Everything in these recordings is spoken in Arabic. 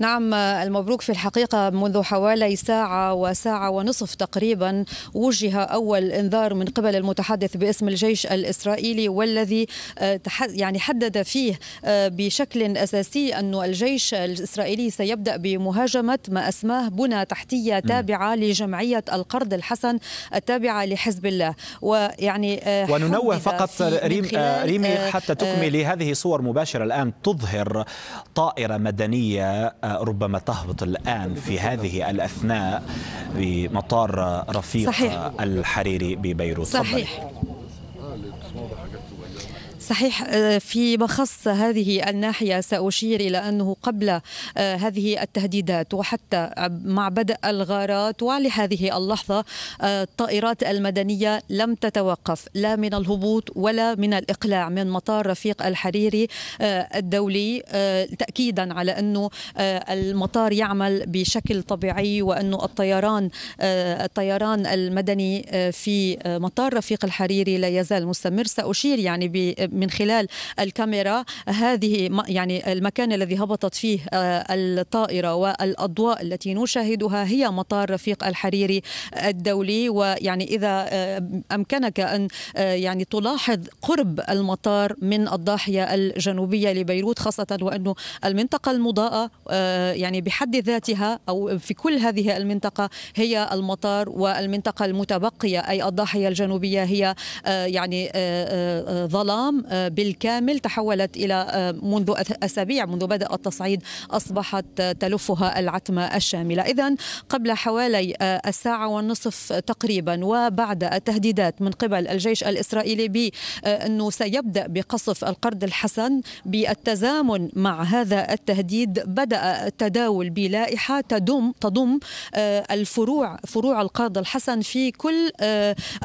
نعم المبروك في الحقيقة منذ حوالي ساعة وساعة ونصف تقريبا وجه أول إنذار من قبل المتحدث باسم الجيش الإسرائيلي والذي آه، يعني حدد فيه آه، بشكل أساسي أن الجيش الإسرائيلي سيبدأ بمهاجمة ما أسماه بنى تحتية تابعة لجمعية القرض الحسن التابعة لحزب الله ويعني آه، وننوه فقط ريم ريمي حتى تكملي هذه صور مباشرة الآن تظهر طائرة مدنية ربما تهبط الآن في هذه الأثناء بمطار رفيق صحيح. الحريري ببيروت صحيح صبري. صحيح آه، فيما مخص هذه الناحية سأشير إلى أنه قبل آه، هذه التهديدات وحتى مع بدء الغارات ولهذه اللحظة آه، الطائرات المدنية لم تتوقف لا من الهبوط ولا من الإقلاع من مطار رفيق الحريري الدولي تأكيدا على أنه المطار يعمل بشكل طبيعي وأنه الطيران الطيران المدني في مطار رفيق الحريري لا يزال مستمر سأشير كثير يعني من خلال الكاميرا هذه يعني المكان الذي هبطت فيه آه، الطائرة والأضواء التي نشاهدها هي مطار رفيق الحريري الدولي ويعني إذا آه، أمكنك أن آه، يعني تلاحظ قرب المطار من الضاحية الجنوبية لبيروت خاصة وأنه المنطقة المضاءة يعني بحد ذاتها أو في كل هذه المنطقة هي المطار والمنطقة المتبقية أي الضاحية الجنوبية هي يعني ظلام آه، بالكامل تحولت إلى آه، منذ أسابيع منذ بدأ التصعيد أصبحت آه، تلفها العتمة الشاملة إذا قبل حوالي الساعة والنصف تقريبا وبعد التهديدات من قبل الجيش الإسرائيلي بأنه سيبدأ بقصف القرد الحسن بالتزامن مع هذا التهديد بدأ التداول بلائحة تضم تضم الفروع فروع القرض الحسن في كل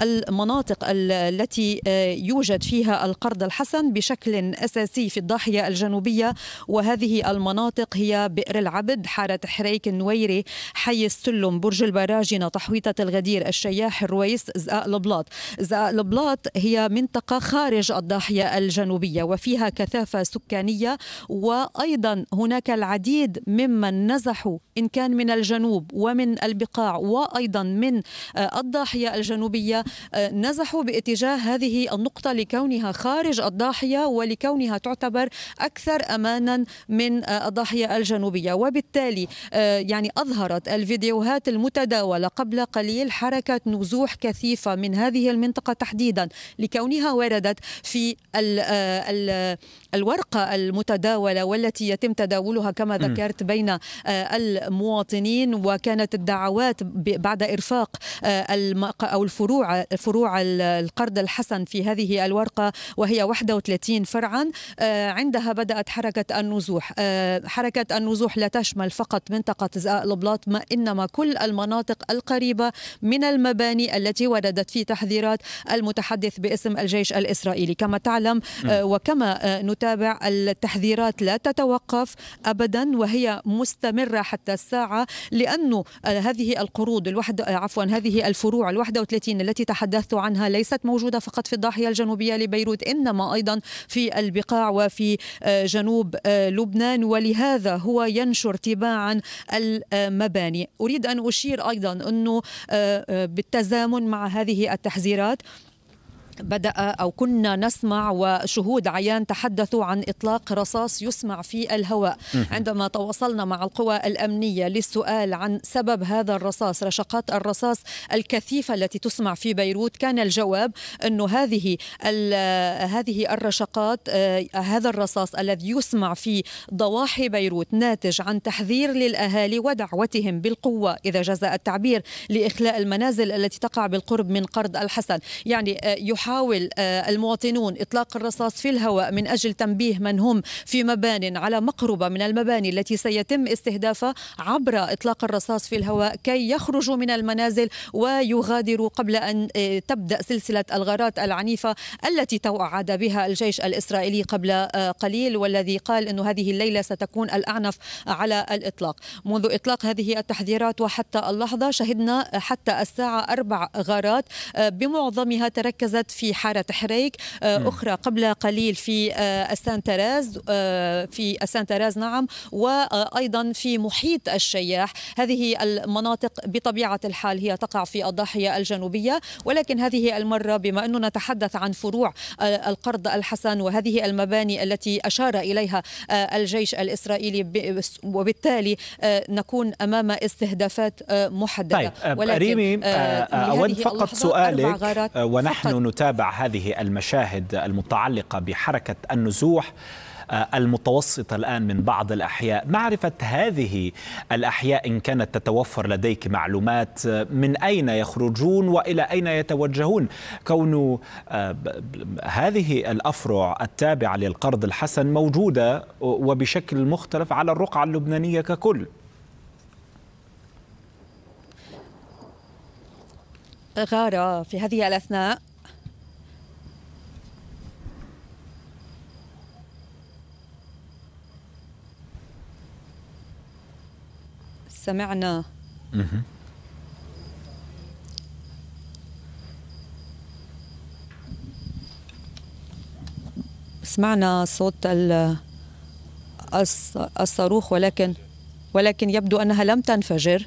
المناطق التي يوجد فيها القرض الحسن بشكل أساسي في الضاحية الجنوبية وهذه المناطق هي بئر العبد حارة حريك النويري حي السلم برج البراجنة تحويطة الغدير الشياح الرويس زقاق البلاط زقاق البلاط هي منطقة خارج الضاحية الجنوبية وفيها كثافة سكانية وأيضا هناك العديد ممن نزحوا إن كان من الجنوب ومن البقاع وأيضا من آه، الضاحية الجنوبية آه، نزحوا باتجاه هذه النقطة لكونها خارج الضاحية ولكونها تعتبر أكثر أمانا من آه، الضاحية الجنوبية وبالتالي آه، يعني أظهرت الفيديوهات المتداولة قبل قليل حركة نزوح كثيفة من هذه المنطقة تحديدا لكونها وردت في آه، الورقة المتداولة والتي يتم تداولها كما ذكرت بين المواطنين وكانت الدعوات بعد إرفاق أو الفروع فروع القرض الحسن في هذه الورقة الورقة وهي 31 فرعا آه، عندها بدأت حركة النزوح آه، حركة النزوح لا تشمل فقط منطقة زقاق البلاط ما إنما كل المناطق القريبة من المباني التي وردت في تحذيرات المتحدث باسم الجيش الإسرائيلي كما تعلم آه، نعم. وكما نتابع التحذيرات لا تتوقف أبدا وهي مستمرة حتى الساعة لأنه هذه القروض الوحد عفوا هذه الفروع ال 31 التي تحدثت عنها ليست موجودة فقط في الضاحية الجنوبية الغربيه لبيروت إنما أيضا في البقاع وفي آه، جنوب آه، لبنان ولهذا هو ينشر تباعا المباني أريد أن أشير أيضا أنه آه، بالتزامن مع هذه التحذيرات بدأ أو كنا نسمع وشهود عيان تحدثوا عن إطلاق رصاص يسمع في الهواء عندما تواصلنا مع القوى الأمنية للسؤال عن سبب هذا الرصاص رشقات الرصاص الكثيفة التي تسمع في بيروت كان الجواب أنه هذه هذه الرشقات آه، هذا الرصاص الذي يسمع في ضواحي بيروت ناتج عن تحذير للأهالي ودعوتهم بالقوة إذا جاز التعبير لإخلاء المنازل التي تقع بالقرب من قرض الحسن يعني آه، يح يحاول آه، المواطنون إطلاق الرصاص في الهواء من أجل تنبيه من هم في مبان على مقربة من المباني التي سيتم استهدافها عبر إطلاق الرصاص في الهواء كي يخرجوا من المنازل ويغادروا قبل أن آه، تبدأ سلسلة الغارات العنيفة التي توعد بها الجيش الإسرائيلي قبل آه، قليل والذي قال أن هذه الليلة ستكون الأعنف على الإطلاق منذ إطلاق هذه التحذيرات وحتى اللحظة شهدنا حتى الساعة أربع غارات بمعظمها تركزت في حاره حريك آه، اخرى قبل قليل في اسان آه، تراز آه، في اسان تراز نعم وايضا في محيط الشياح هذه المناطق بطبيعه الحال هي تقع في الضاحيه الجنوبيه ولكن هذه المره بما انه نتحدث عن فروع القرض الحسن وهذه المباني التي اشار اليها الجيش الاسرائيلي وبالتالي نكون امام استهدافات محدده طيب ولكن ريمي اود فقط سؤالك ونحن نتابع نتابع هذه المشاهد المتعلقة بحركة النزوح آه، المتوسطة الآن من بعض الأحياء معرفة هذه الأحياء إن كانت تتوفر لديك معلومات آه، من أين يخرجون وإلى أين يتوجهون كون آه، هذه الأفرع التابعة للقرض الحسن موجودة وبشكل مختلف على الرقعة اللبنانية ككل غارة في هذه الأثناء سمعنا سمعنا صوت الصاروخ ولكن ولكن يبدو انها لم تنفجر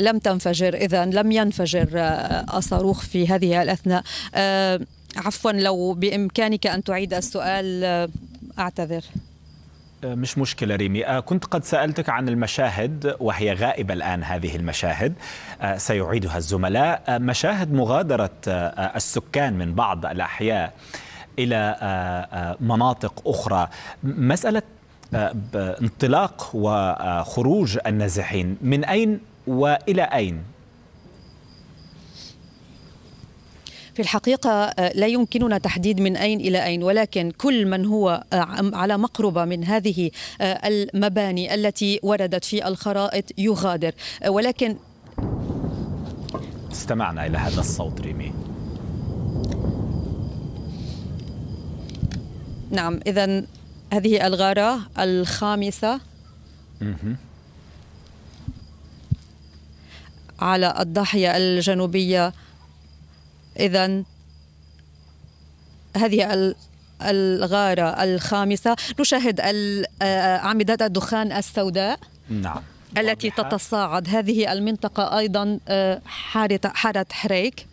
لم تنفجر اذا لم ينفجر آه، الصاروخ في هذه الاثناء آه، عفوا لو بامكانك ان تعيد السؤال آه، اعتذر مش مشكلة ريمي آه، كنت قد سألتك عن المشاهد وهي غائبة الآن هذه المشاهد آه، سيعيدها الزملاء آه، مشاهد مغادرة السكان من بعض الأحياء إلى مناطق أخرى مسألة انطلاق وخروج النازحين من أين وإلى أين في الحقيقة آه، لا يمكننا تحديد من أين إلى أين ولكن كل من هو آه، على مقربة من هذه آه، المباني التي وردت في الخرائط يغادر ولكن استمعنا إلى هذا الصوت ريمي نعم إذا هذه الغارة الخامسة على الضاحية الجنوبية إذا هذه الغارة الخامسة نشاهد آه، أعمدة الدخان السوداء نعم التي تتصاعد هذه المنطقة أيضا آه، حارة حريك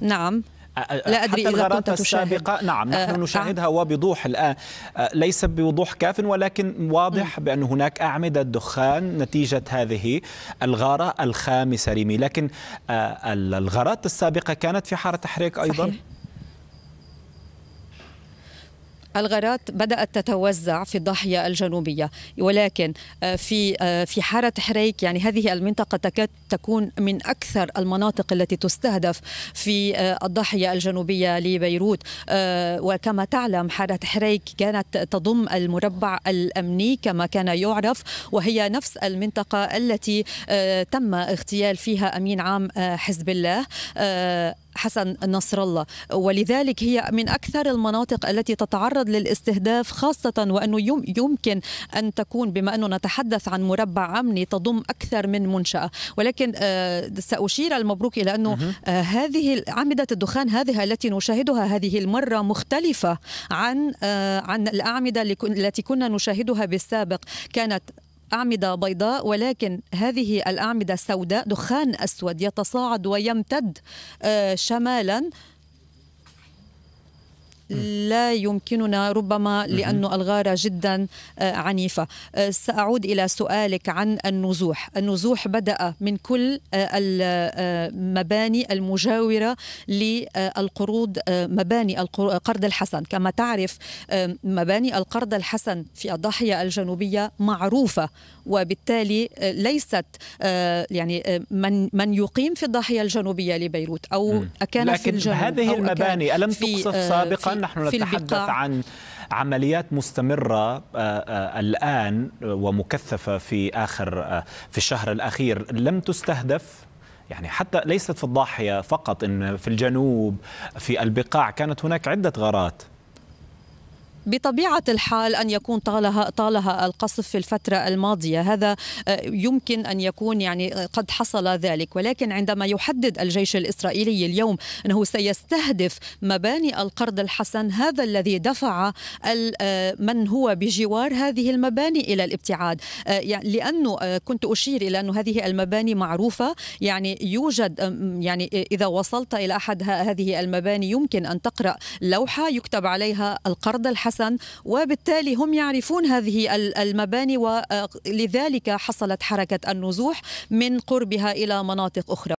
نعم لا أدري حتى إذا كنت السابقة نعم نحن نشاهدها وبوضوح الآن ليس بوضوح كاف ولكن واضح بأن هناك أعمدة دخان نتيجة هذه الغارة الخامسة ريمي لكن الغارات السابقة كانت في حارة تحريك أيضا صحيح. الغارات بدأت تتوزع في الضاحية الجنوبية ولكن آه، في آه، في حارة حريك يعني هذه المنطقة تكاد تكون من أكثر المناطق التي تستهدف في آه، الضاحية الجنوبية لبيروت وكما تعلم حارة حريك كانت تضم المربع الأمني كما كان يعرف وهي نفس المنطقة التي تم اغتيال فيها أمين عام حزب الله حسن نصر الله ولذلك هي من أكثر المناطق التي تتعرض للاستهداف خاصة وأنه يمكن أن تكون بما أنه نتحدث عن مربع أمني تضم أكثر من منشأة ولكن آه، سأشير المبروك إلى أنه آه، هذه أعمدة الدخان هذه التي نشاهدها هذه المرة مختلفة عن آه، عن الأعمدة التي كنا نشاهدها بالسابق كانت أعمدة بيضاء ولكن هذه الأعمدة السوداء دخان أسود يتصاعد ويمتد آه، شمالا لا يمكننا ربما لأنه الغارة جدا آه، عنيفة آه، سأعود إلى سؤالك عن النزوح النزوح بدأ من كل آه، المباني المجاورة للقروض مباني القرد الحسن كما تعرف مباني القرض الحسن في الضاحية الجنوبية معروفة وبالتالي ليست يعني من من يقيم في الضاحية الجنوبية لبيروت أو أكان لكن في الجنوب هذه المباني ألم تقصف سابقا الآن نحن نتحدث عن عمليات مستمرة آه، آه، الآن ومكثفة في آخر آه، في الشهر الأخير لم تستهدف يعني حتى ليست في الضاحية فقط إن في الجنوب في البقاع كانت هناك عدة غارات بطبيعة الحال أن يكون طالها طالها القصف في الفترة الماضية هذا آه، يمكن أن يكون يعني آه، قد حصل ذلك ولكن عندما يحدد الجيش الإسرائيلي اليوم أنه سيستهدف مباني القرض الحسن هذا الذي دفع آه، من هو بجوار هذه المباني إلى الابتعاد لأنه كنت أشير إلى أن هذه المباني معروفة يعني يوجد يعني إذا وصلت إلى أحد هذه المباني يمكن أن تقرأ لوحة يكتب عليها القرض الحسن حسن وبالتالي هم يعرفون هذه المباني ولذلك آه، حصلت حركة النزوح من قربها إلى مناطق أخرى